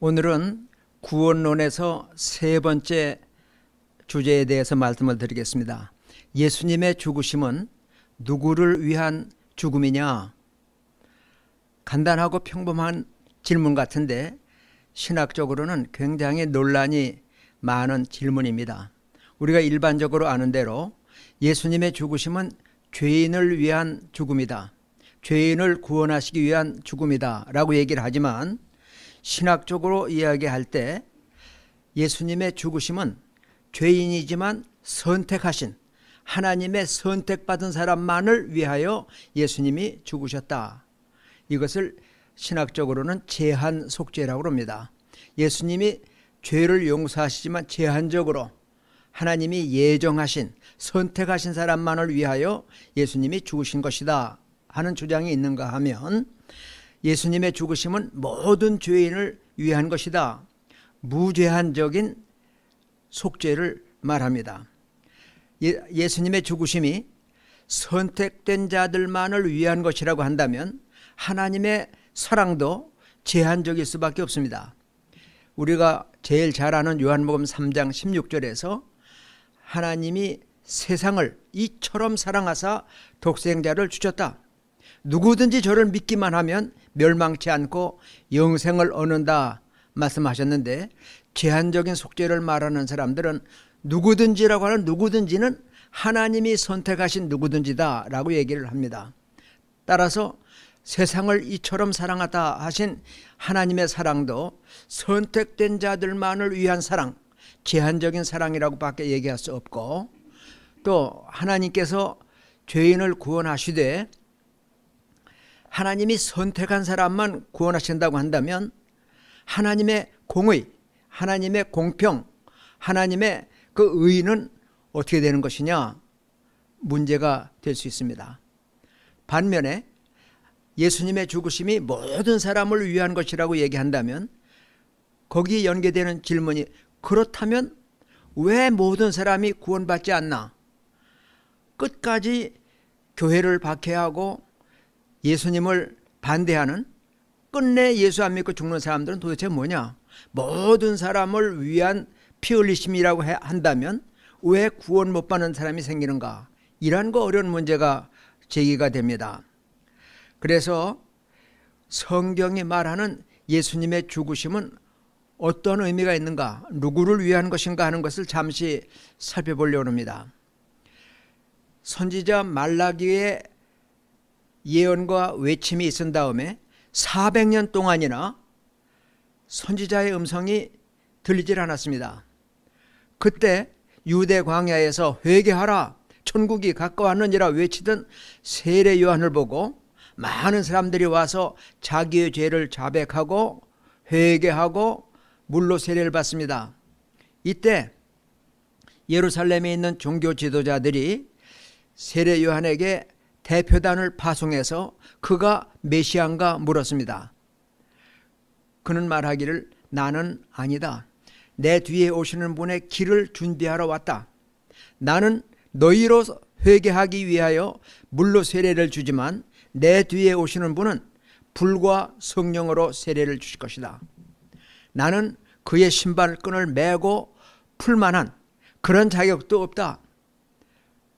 오늘은 구원론에서 세 번째 주제에 대해서 말씀을 드리겠습니다. 예수님의 죽으심은 누구를 위한 죽음이냐? 간단하고 평범한 질문 같은데 신학적으로는 굉장히 논란이 많은 질문입니다. 우리가 일반적으로 아는 대로 예수님의 죽으심은 죄인을 위한 죽음이다. 죄인을 구원하시기 위한 죽음이다. 라고 얘기를 하지만 신학적으로 이야기할 때 예수님의 죽으심은 죄인이지만 선택하신 하나님의 선택받은 사람만을 위하여 예수님이 죽으셨다. 이것을 신학적으로는 제한 속죄라고 합니다. 예수님이 죄를 용서하시지만 제한적으로 하나님이 예정하신 선택하신 사람만을 위하여 예수님이 죽으신 것이다 하는 주장이 있는가 하면 예수님의 죽으심은 모든 죄인을 위한 것이다. 무죄한적인 속죄를 말합니다. 예, 수님의 죽으심이 선택된 자들만을 위한 것이라고 한다면 하나님의 사랑도 제한적일 수밖에 없습니다. 우리가 제일 잘 아는 요한복음 3장 16절에서 하나님이 세상을 이처럼 사랑하사 독생자를 주셨다. 누구든지 저를 믿기만 하면 멸망치 않고 영생을 얻는다 말씀하셨는데 제한적인 속죄를 말하는 사람들은 누구든지라고 하는 누구든지는 하나님이 선택하신 누구든지다라고 얘기를 합니다. 따라서 세상을 이처럼 사랑하다 하신 하나님의 사랑도 선택된 자들만을 위한 사랑, 제한적인 사랑이라고 밖에 얘기할 수 없고 또 하나님께서 죄인을 구원하시되 하나님이 선택한 사람만 구원하신다고 한다면 하나님의 공의, 하나님의 공평, 하나님의 그 의는 어떻게 되는 것이냐 문제가 될 수 있습니다. 반면에 예수님의 죽으심이 모든 사람을 위한 것이라고 얘기한다면 거기에 연계되는 질문이 그렇다면 왜 모든 사람이 구원받지 않나? 끝까지 교회를 박해하고 예수님을 반대하는 끝내 예수 안 믿고 죽는 사람들은 도대체 뭐냐? 모든 사람을 위한 피 흘리심이라고 한다면 왜 구원 못 받는 사람이 생기는가? 이런거 어려운 문제가 제기가 됩니다. 그래서 성경이 말하는 예수님의 죽으심은 어떤 의미가 있는가, 누구를 위한 것인가 하는 것을 잠시 살펴보려고 합니다. 선지자 말라기의 예언과 외침이 있은 다음에 400년 동안이나 선지자의 음성이 들리질 않았습니다. 그때 유대 광야에서 회개하라 천국이 가까웠느니라 외치던 세례 요한을 보고 많은 사람들이 와서 자기의 죄를 자백하고 회개하고 물로 세례를 받습니다. 이때 예루살렘에 있는 종교 지도자들이 세례 요한에게 대표단을 파송해서 그가 메시안가 물었습니다. 그는 말하기를 나는 아니다. 내 뒤에 오시는 분의 길을 준비하러 왔다. 나는 너희로 회개하기 위하여 물로 세례를 주지만 내 뒤에 오시는 분은 불과 성령으로 세례를 주실 것이다. 나는 그의 신발끈을 메고 풀만한 그런 자격도 없다.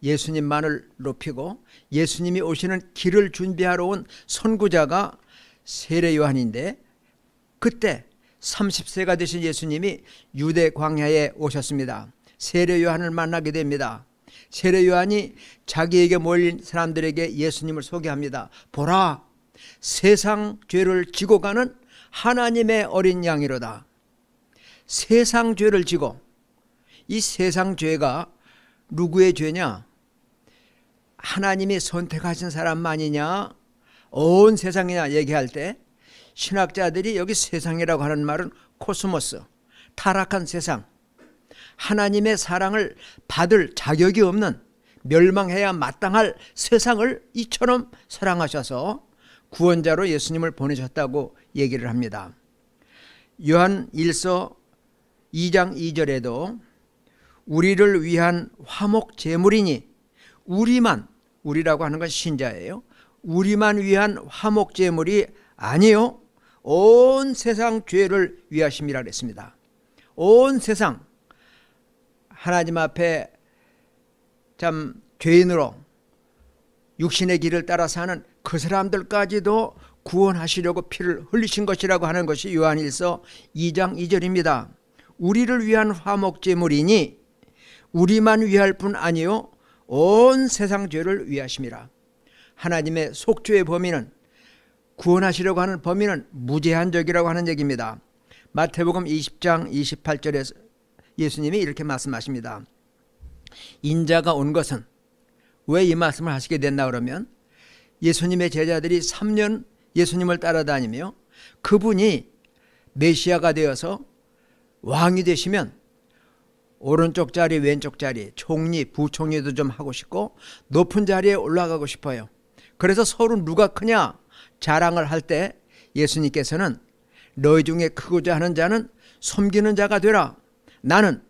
예수님만을 높이고 예수님이 오시는 길을 준비하러 온 선구자가 세례 요한인데 그때 30세가 되신 예수님이 유대 광야에 오셨습니다. 세례 요한을 만나게 됩니다. 세례 요한이 자기에게 몰린 사람들에게 예수님을 소개합니다. 보라 세상 죄를 지고 가는 하나님의 어린 양이로다. 세상 죄를 지고 이 세상 죄가 누구의 죄냐? 하나님이 선택하신 사람만이냐 온 세상이냐 얘기할 때 신학자들이 여기 세상이라고 하는 말은 코스모스 타락한 세상 하나님의 사랑을 받을 자격이 없는 멸망해야 마땅할 세상을 이처럼 사랑하셔서 구원자로 예수님을 보내셨다고 얘기를 합니다. 요한 1서 2장 2절에도 우리를 위한 화목 제물이니 우리만 우리라고 하는 건 신자예요. 우리만 위한 화목 제물이 아니요. 온 세상 죄를 위하심이라 그랬습니다. 온 세상 하나님 앞에 참 죄인으로 육신의 길을 따라 사는 그 사람들까지도 구원하시려고 피를 흘리신 것이라고 하는 것이 요한일서 2장 2절입니다. 우리를 위한 화목제물이니 우리만 위할 뿐 아니요 온 세상 죄를 위하심이라. 하나님의 속죄의 범위는 구원하시려고 하는 범위는 무제한적이라고 하는 얘기입니다. 마태복음 20장 28절에 예수님이 이렇게 말씀하십니다. 인자가 온 것은 왜 이 말씀을 하시게 됐나 그러면 예수님의 제자들이 3년 예수님을 따라다니며 그분이 메시아가 되어서 왕이 되시면 오른쪽 자리, 왼쪽 자리, 총리, 부총리도 좀 하고 싶고 높은 자리에 올라가고 싶어요. 그래서 서로 누가 크냐 자랑을 할 때 예수님께서는 너희 중에 크고자 하는 자는 섬기는 자가 되라. 나는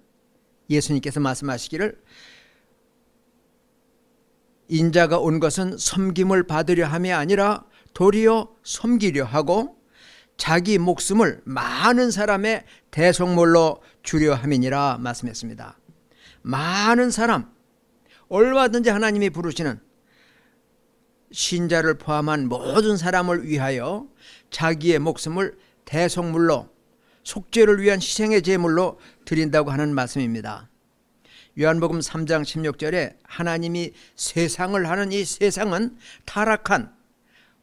예수님께서 말씀하시기를 인자가 온 것은 섬김을 받으려 함이 아니라 도리어 섬기려 하고 자기 목숨을 많은 사람의 대속물로 주려 함이니라 말씀했습니다. 많은 사람 얼마든지 하나님이 부르시는 신자를 포함한 모든 사람을 위하여 자기의 목숨을 대속물로 속죄를 위한 희생의 제물로 드린다고 하는 말씀입니다. 요한복음 3장 16절에 하나님이 세상을 하는 이 세상은 타락한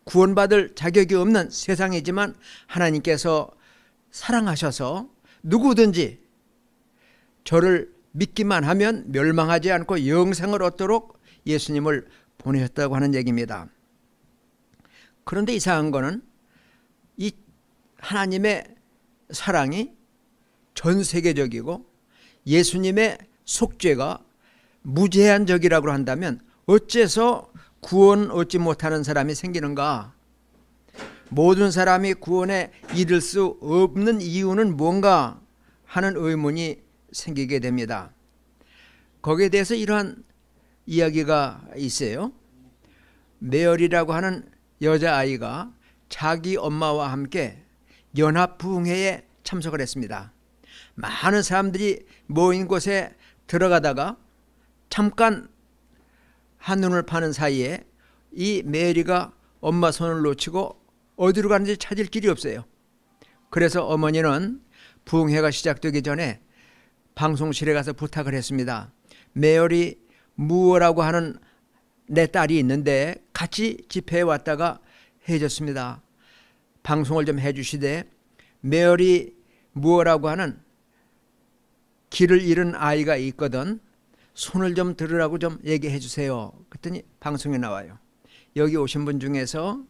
구원받을 자격이 없는 세상이지만 하나님께서 사랑하셔서 누구든지 저를 믿기만 하면 멸망하지 않고 영생을 얻도록 예수님을 보내셨다고 하는 얘기입니다. 그런데 이상한 것은 이 하나님의 사랑이 전 세계적이고 예수님의 속죄가 무제한적이라고 한다면 어째서 구원 얻지 못하는 사람이 생기는가? 모든 사람이 구원에 이를 수 없는 이유는 뭔가 하는 의문이 생기게 됩니다. 거기에 대해서 이러한 이야기가 있어요. 메얼이라고 하는 여자아이가 자기 엄마와 함께 연합부흥회에 참석을 했습니다. 많은 사람들이 모인 곳에 들어가다가 잠깐 한눈을 파는 사이에 이 메리가 엄마 손을 놓치고 어디로 가는지 찾을 길이 없어요. 그래서 어머니는 부흥회가 시작되기 전에 방송실에 가서 부탁을 했습니다. 메어리 무어라고 하는 내 딸이 있는데 같이 집회에 왔다가 해줬습니다. 방송을 좀 해주시되 메어리 무어라고 하는 길을 잃은 아이가 있거든 손을 좀 들으라고 좀 얘기해 주세요. 그랬더니 방송에 나와요. 여기 오신 분 중에서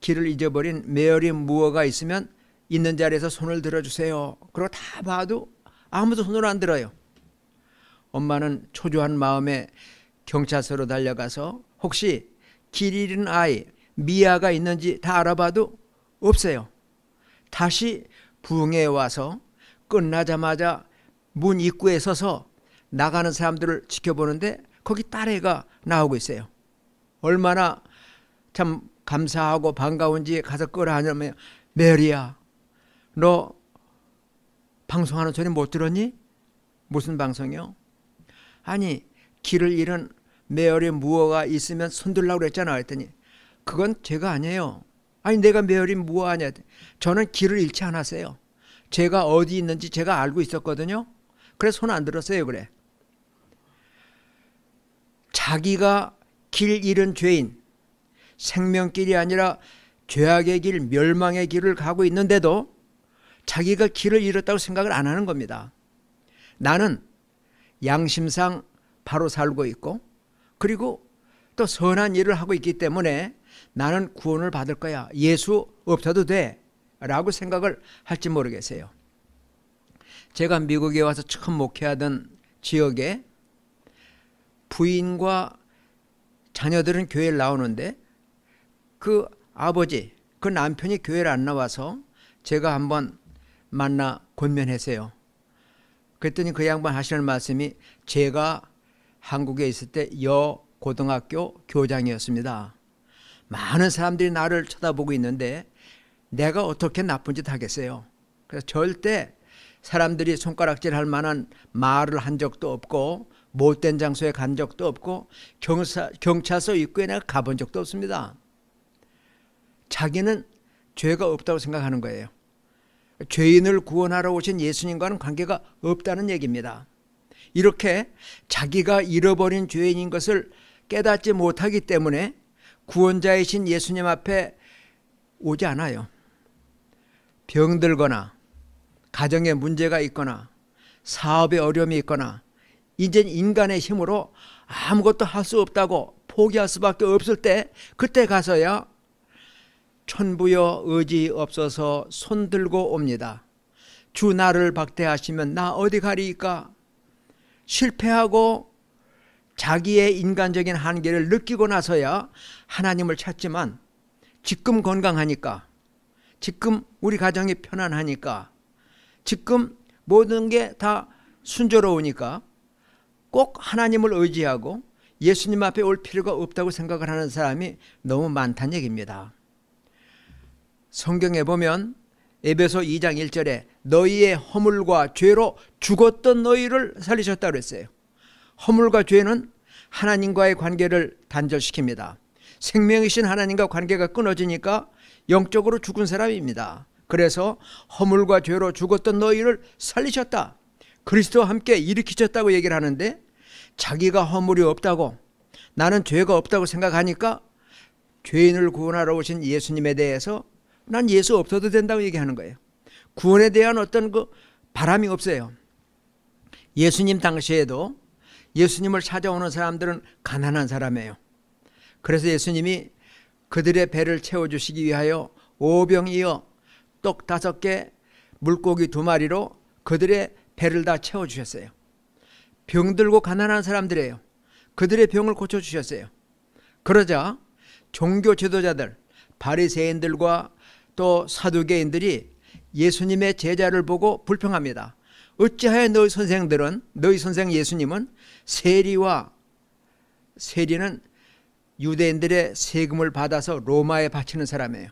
길을 잊어버린 메어리 무어가 있으면 있는 자리에서 손을 들어주세요. 그러고 다 봐도 아무도 손을 안 들어요. 엄마는 초조한 마음에 경찰서로 달려가서 혹시 길 잃은 아이 미아가 있는지 다 알아봐도 없어요. 다시 부흥에 와서 끝나자마자 문 입구에 서서 나가는 사람들을 지켜보는데 거기 딸애가 나오고 있어요. 얼마나 참 감사하고 반가운지 가서 끌어안으면 메리야 너 방송하는 소리 못 들었니? 무슨 방송이요? 아니 길을 잃은 메어리 무어가 있으면 손들라고 그랬잖아 그랬더니 그건 제가 아니에요. 아니 내가 메어리 무어 아니야. 저는 길을 잃지 않았어요. 제가 어디 있는지 제가 알고 있었거든요. 그래서 손 안 들었어요 그래. 자기가 길 잃은 죄인 생명길이 아니라 죄악의 길 멸망의 길을 가고 있는데도 자기가 길을 잃었다고 생각을 안 하는 겁니다. 나는 양심상 바로 살고 있고 그리고 또 선한 일을 하고 있기 때문에 나는 구원을 받을 거야. 예수 없어도 돼. 라고 생각을 할지 모르겠어요. 제가 미국에 와서 처음 목회하던 지역에 부인과 자녀들은 교회를 나오는데 그 아버지 그 남편이 교회를 안 나와서 제가 한번 만나 권면했어요. 그랬더니 그 양반 하시는 말씀이 제가 한국에 있을 때 여 고등학교 교장이었습니다. 많은 사람들이 나를 쳐다보고 있는데 내가 어떻게 나쁜 짓 하겠어요. 그래서 절대 사람들이 손가락질 할 만한 말을 한 적도 없고 못된 장소에 간 적도 없고 경사, 경찰서 입구에 내가 가본 적도 없습니다. 자기는 죄가 없다고 생각하는 거예요. 죄인을 구원하러 오신 예수님과는 관계가 없다는 얘기입니다. 이렇게 자기가 잃어버린 죄인인 것을 깨닫지 못하기 때문에 구원자이신 예수님 앞에 오지 않아요. 병들거나 가정에 문제가 있거나 사업에 어려움이 있거나 이젠 인간의 힘으로 아무것도 할 수 없다고 포기할 수밖에 없을 때 그때 가서야 천부여 의지 없어서 손 들고 옵니다. 주 나를 박대하시면 나 어디 가리까? 실패하고 자기의 인간적인 한계를 느끼고 나서야 하나님을 찾지만 지금 건강하니까 지금 우리 가정이 편안하니까 지금 모든 게 다 순조로우니까 꼭 하나님을 의지하고 예수님 앞에 올 필요가 없다고 생각을 하는 사람이 너무 많다는 얘기입니다. 성경에 보면 에베소 2장 1절에 너희의 허물과 죄로 죽었던 너희를 살리셨다 그랬어요. 허물과 죄는 하나님과의 관계를 단절시킵니다. 생명이신 하나님과 관계가 끊어지니까 영적으로 죽은 사람입니다. 그래서 허물과 죄로 죽었던 너희를 살리셨다. 그리스도와 함께 일으키셨다고 얘기를 하는데 자기가 허물이 없다고 나는 죄가 없다고 생각하니까 죄인을 구원하러 오신 예수님에 대해서 난 예수 없어도 된다고 얘기하는 거예요. 구원에 대한 어떤 그 바람이 없어요. 예수님 당시에도 예수님을 찾아오는 사람들은 가난한 사람이에요. 그래서 예수님이 그들의 배를 채워주시기 위하여 오병이어 떡 다섯 개 물고기 두 마리로 그들의 배를 다 채워주셨어요. 병들고 가난한 사람들이에요. 그들의 병을 고쳐주셨어요. 그러자 종교 지도자들, 바리새인들과 또 사두개인들이 예수님의 제자를 보고 불평합니다. 어찌하여 너희 선생들은 너희 선생 예수님은 세리와 세리는 유대인들의 세금을 받아서 로마에 바치는 사람이에요.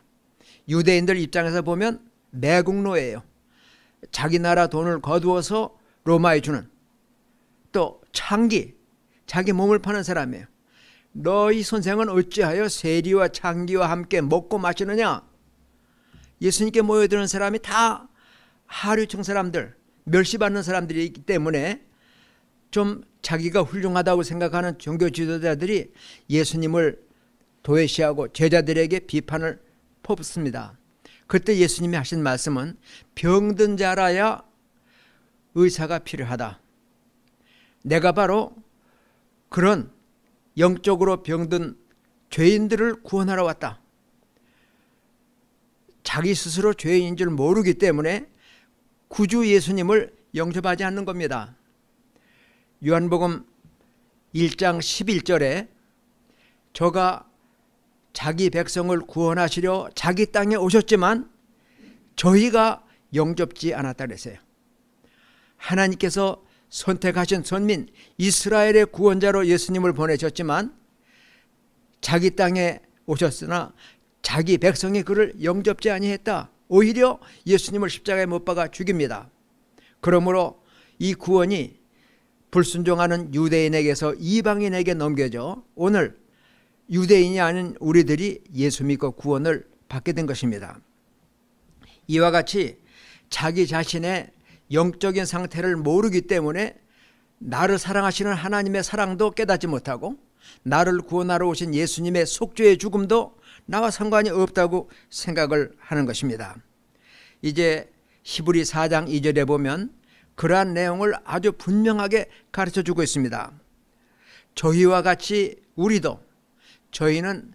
유대인들 입장에서 보면 매국노예요. 자기 나라 돈을 거두어서 로마에 주는 또 창기 자기 몸을 파는 사람이에요. 너희 선생은 어찌하여 세리와 창기와 함께 먹고 마시느냐? 예수님께 모여드는 사람이 다 하류층 사람들, 멸시받는 사람들이 기 때문에 좀 자기가 훌륭하다고 생각하는 종교 지도자들이 예수님을 도외시하고 제자들에게 비판을 퍼붓습니다. 그때 예수님이 하신 말씀은 병든 자라야 의사가 필요하다. 내가 바로 그런 영적으로 병든 죄인들을 구원하러 왔다. 자기 스스로 죄인인 줄 모르기 때문에 구주 예수님을 영접하지 않는 겁니다. 요한복음 1장 11절에 저가 자기 백성을 구원하시려 자기 땅에 오셨지만 저희가 영접지 않았다 그랬어요. 하나님께서 선택하신 선민 이스라엘의 구원자로 예수님을 보내셨지만 자기 땅에 오셨으나 자기 백성이 그를 영접지 아니했다. 오히려 예수님을 십자가에 못 박아 죽입니다. 그러므로 이 구원이 불순종하는 유대인에게서 이방인에게 넘겨져 오늘 유대인이 아닌 우리들이 예수 믿고 구원을 받게 된 것입니다. 이와 같이 자기 자신의 영적인 상태를 모르기 때문에 나를 사랑하시는 하나님의 사랑도 깨닫지 못하고 나를 구원하러 오신 예수님의 속죄의 죽음도 나와 상관이 없다고 생각을 하는 것입니다. 이제 히브리 4장 2절에 보면 그러한 내용을 아주 분명하게 가르쳐 주고 있습니다. 저희와 같이 우리도 저희는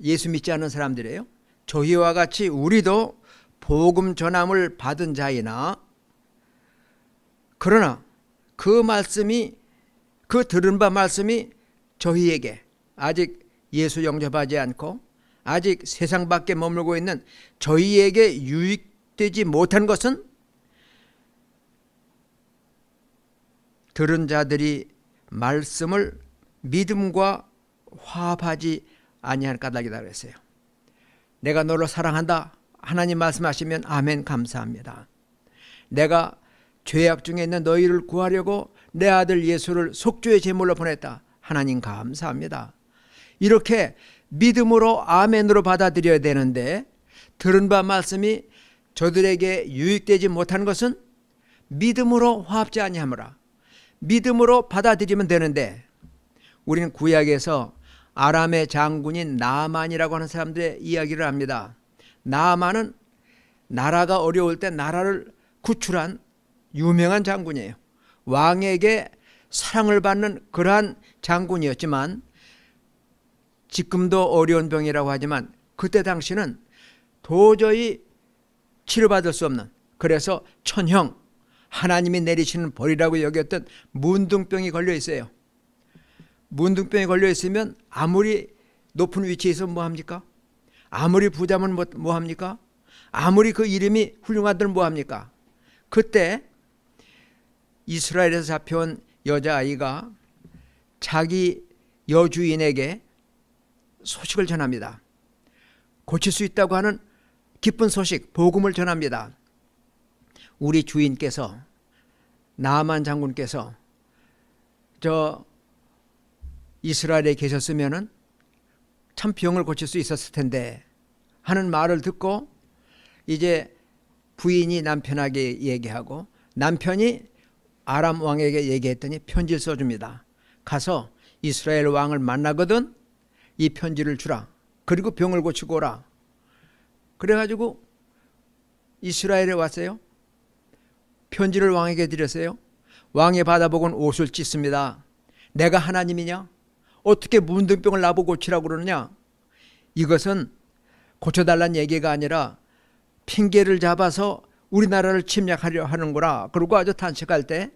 예수 믿지 않는 사람들이에요. 저희와 같이 우리도 복음 전함을 받은 자이나 그러나 그 말씀이 그 들은 바 말씀이 저희에게 아직 예수 영접하지 않고 아직 세상 밖에 머물고 있는 저희에게 유익되지 못한 것은 들은 자들이 말씀을 믿음과 화합하지 아니하 까닭이다 그랬어요. 내가 너를 사랑한다. 하나님 말씀하시면 아멘 감사합니다. 내가 죄악 중에 있는 너희를 구하려고 내 아들 예수를 속죄의 제물로 보냈다. 하나님 감사합니다. 이렇게 믿음으로 아멘으로 받아들여야 되는데 들은 바 말씀이 저들에게 유익되지 못한 것은 믿음으로 화합지 아니하므라. 믿음으로 받아들이면 되는데 우리는 구약에서 아람의 장군인 나만이라고 하는 사람들의 이야기를 합니다. 나만은 나라가 어려울 때 나라를 구출한 유명한 장군이에요. 왕에게 사랑을 받는 그러한 장군이었지만 지금도 어려운 병이라고 하지만 그때 당시는 도저히 치료받을 수 없는 그래서 천형 하나님이 내리시는 벌이라고 여겼던 문둥병이 걸려 있어요. 문둥병에 걸려 있으면 아무리 높은 위치에서 뭐 합니까? 아무리 부자면 뭐, 뭐 합니까? 아무리 그 이름이 훌륭하든 뭐 합니까? 그때 이스라엘에서 잡혀온 여자아이가 자기 여주인에게 소식을 전합니다. 고칠 수 있다고 하는 기쁜 소식, 복음을 전합니다. 우리 주인께서 나만 장군께서 저 이스라엘에 계셨으면참 병을 고칠 수 있었을 텐데 하는 말을 듣고 이제 부인이 남편에게 얘기하고 남편이 아람 왕에게 얘기했더니 편지를 써줍니다. 가서 이스라엘 왕을 만나거든 이 편지를 주라. 그리고 병을 고치고 오라. 그래가지고 이스라엘에 왔어요. 편지를 왕에게 드렸어요. 왕이 받아보곤 옷을 찢습니다. 내가 하나님이냐? 어떻게 문둥병을 나보고 고치라고 그러느냐? 이것은 고쳐달란 얘기가 아니라 핑계를 잡아서 우리나라를 침략하려 하는 거라. 그리고 아주 탄식할 때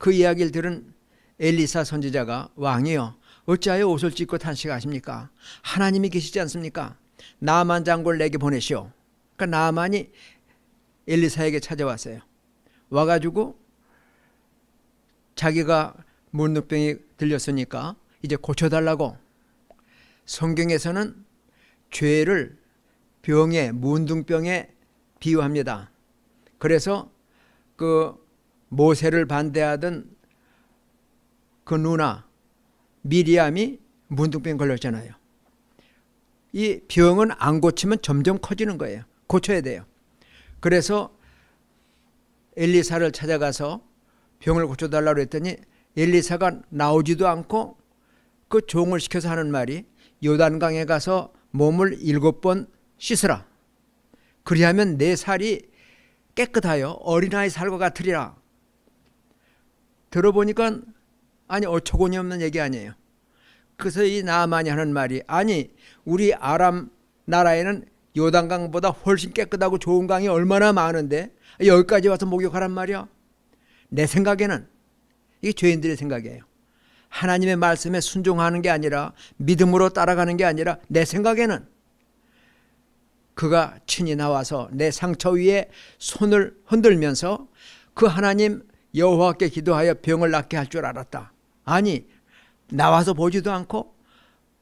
그 이야기를 들은 엘리사 선지자가 왕이여 어찌하여 옷을 찢고 탄식하십니까? 하나님이 계시지 않습니까? 나만 장군을 내게 보내시오. 그러니까 나만이 엘리사에게 찾아왔어요. 와가지고 자기가 문둥병이 들렸으니까 이제 고쳐달라고 성경에서는 죄를 병에 문둥병에 비유합니다. 그래서 그 모세를 반대하던 그 누나 미리암이 문둥병 걸렸잖아요. 이 병은 안 고치면 점점 커지는 거예요. 고쳐야 돼요. 그래서 엘리사를 찾아가서 병을 고쳐달라고 했더니 엘리사가 나오지도 않고 그 종을 시켜서 하는 말이 요단강에 가서 몸을 일곱 번 씻으라. 그리하면 내 살이 깨끗하여 어린아이 살과 같으리라. 들어보니까 아니 어처구니 없는 얘기 아니에요. 그래서 이 나만이 하는 말이 아니 우리 아람 나라에는 요단강보다 훨씬 깨끗하고 좋은 강이 얼마나 많은데 여기까지 와서 목욕하란 말이야. 내 생각에는 이게 죄인들의 생각이에요. 하나님의 말씀에 순종하는 게 아니라 믿음으로 따라가는 게 아니라 내 생각에는 그가 친히 나와서 내 상처 위에 손을 흔들면서 그 하나님 여호와께 기도하여 병을 낫게 할 줄 알았다. 아니 나와서 보지도 않고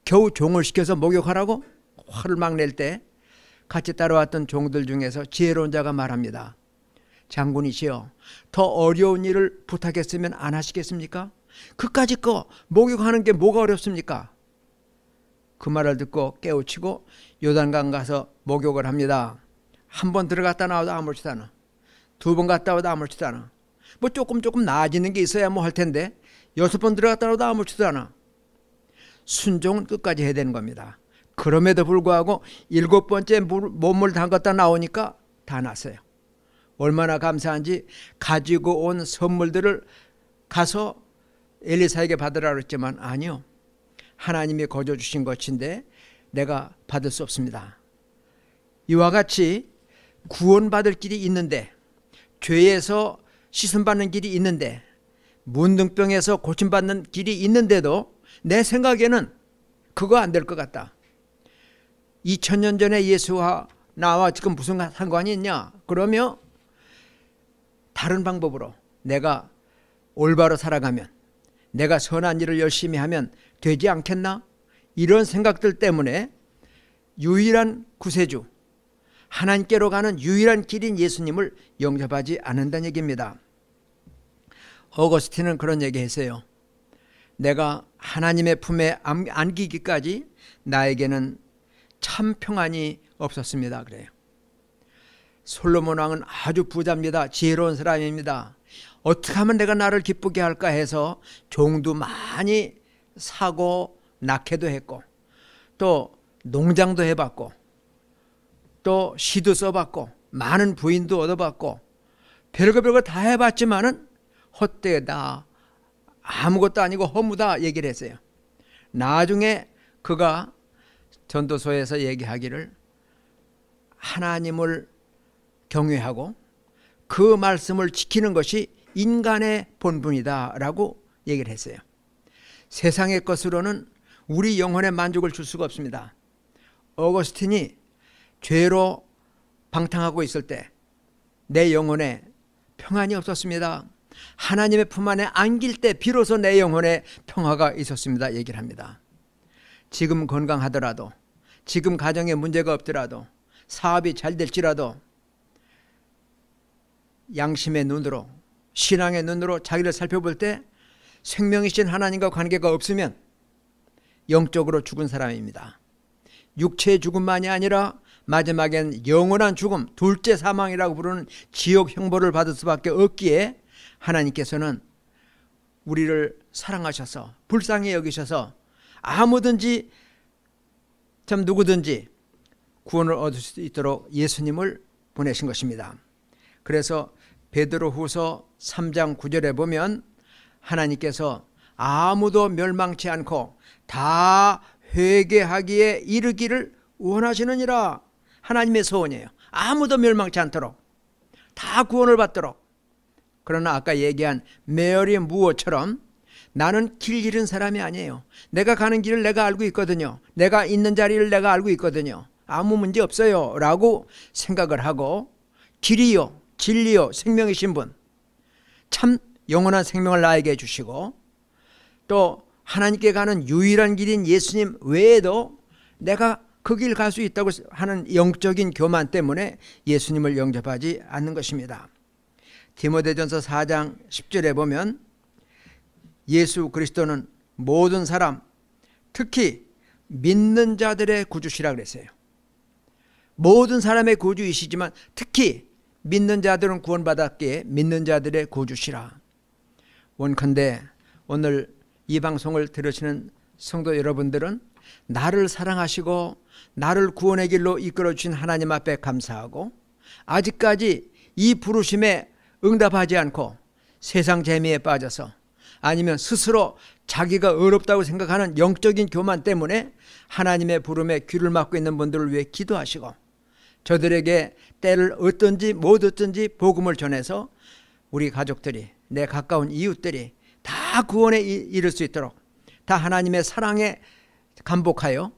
겨우 종을 시켜서 목욕하라고 화를 막 낼 때 같이 따라왔던 종들 중에서 지혜로운 자가 말합니다. 장군이시여 더 어려운 일을 부탁했으면 안 하시겠습니까? 그까지 거 목욕하는 게 뭐가 어렵습니까? 그 말을 듣고 깨우치고 요단강 가서 목욕을 합니다. 한 번 들어갔다 나와도 아무렇지도 않아. 두 번 갔다 와도 아무렇지도 않아. 뭐 조금 조금 나아지는 게 있어야 뭐 할 텐데 여섯 번 들어갔다 나 와도 아무렇지도 않아. 순종은 끝까지 해야 되는 겁니다. 그럼에도 불구하고 일곱 번째 몸을 담갔다 나오니까 다 났어요. 얼마나 감사한지 가지고 온 선물들을 가서 엘리사에게 받으라 그랬지만 아니요. 하나님이 거저 주신 것인데 내가 받을 수 없습니다. 이와 같이 구원받을 길이 있는데 죄에서 시선받는 길이 있는데 문둥병에서 고침받는 길이 있는데도 내 생각에는 그거 안 될 것 같다. 2000년 전에 예수와 나와 지금 무슨 상관이 있냐? 그러며 다른 방법으로 내가 올바로 살아가면 내가 선한 일을 열심히 하면 되지 않겠나? 이런 생각들 때문에 유일한 구세주, 하나님께로 가는 유일한 길인 예수님을 영접하지 않는다는 얘기입니다. 어거스틴은 그런 얘기 했어요. 내가 하나님의 품에 안기기까지 나에게는 참 평안이 없었습니다. 그래요. 솔로몬 왕은 아주 부자입니다. 지혜로운 사람입니다. 어떻게 하면 내가 나를 기쁘게 할까 해서 종도 많이 사고 낳게도 했고 또 농장도 해봤고 또 시도 써봤고 많은 부인도 얻어봤고 별거 별거 다 해봤지만은 헛되다 아무것도 아니고 허무다 얘기를 했어요. 나중에 그가 전도소에서 얘기하기를 하나님을 경외하고 그 말씀을 지키는 것이 인간의 본분이다라고 얘기를 했어요. 세상의 것으로는 우리 영혼의 만족을 줄 수가 없습니다. 어거스틴이 죄로 방탕하고 있을 때 내 영혼에 평안이 없었습니다. 하나님의 품 안에 안길 때 비로소 내 영혼에 평화가 있었습니다. 얘기를 합니다. 지금 건강하더라도 지금 가정에 문제가 없더라도 사업이 잘 될지라도 양심의 눈으로 신앙의 눈으로 자기를 살펴볼 때 생명이신 하나님과 관계가 없으면 영적으로 죽은 사람입니다. 육체의 죽음만이 아니라 마지막엔 영원한 죽음, 둘째 사망이라고 부르는 지옥 형벌을 받을 수밖에 없기에 하나님께서는 우리를 사랑하셔서 불쌍히 여기셔서 아무든지 참 누구든지 구원을 얻을 수 있도록 예수님을 보내신 것입니다. 그래서 베드로후서 3장 9절에 보면 하나님께서 아무도 멸망치 않고 다 회개하기에 이르기를 원하시느니라 하나님의 소원이에요. 아무도 멸망치 않도록 다 구원을 받도록 그러나 아까 얘기한 메어리 무어처럼 나는 길 잃은 사람이 아니에요. 내가 가는 길을 내가 알고 있거든요. 내가 있는 자리를 내가 알고 있거든요. 아무 문제 없어요. 라고 생각을 하고 길이요. 진리요 생명이신 분 참 영원한 생명을 나에게 주시고 또 하나님께 가는 유일한 길인 예수님 외에도 내가 그 길 갈 수 있다고 하는 영적인 교만 때문에 예수님을 영접하지 않는 것입니다. 디모데전서 4장 10절에 보면 예수 그리스도는 모든 사람 특히 믿는 자들의 구주시라 그랬어요. 모든 사람의 구주이시지만 특히 믿는 자들은 구원받았기에 믿는 자들의 구주시라. 원컨대 오늘 이 방송을 들으시는 성도 여러분들은 나를 사랑하시고 나를 구원의 길로 이끌어 주신 하나님 앞에 감사하고 아직까지 이 부르심에 응답하지 않고 세상 재미에 빠져서 아니면 스스로 자기가 어렵다고 생각하는 영적인 교만 때문에 하나님의 부름에 귀를 막고 있는 분들을 위해 기도하시고 저들에게 때를 어떤지 못 어떤지 복음을 전해서 우리 가족들이 내 가까운 이웃들이 다 구원에 이를 수 있도록 다 하나님의 사랑에 감복하여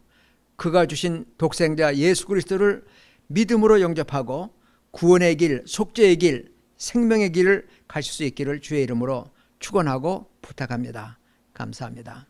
그가 주신 독생자 예수 그리스도를 믿음으로 영접하고 구원의 길, 속죄의 길, 생명의 길을 가실 수 있기를 주의 이름으로 축원하고 부탁합니다. 감사합니다.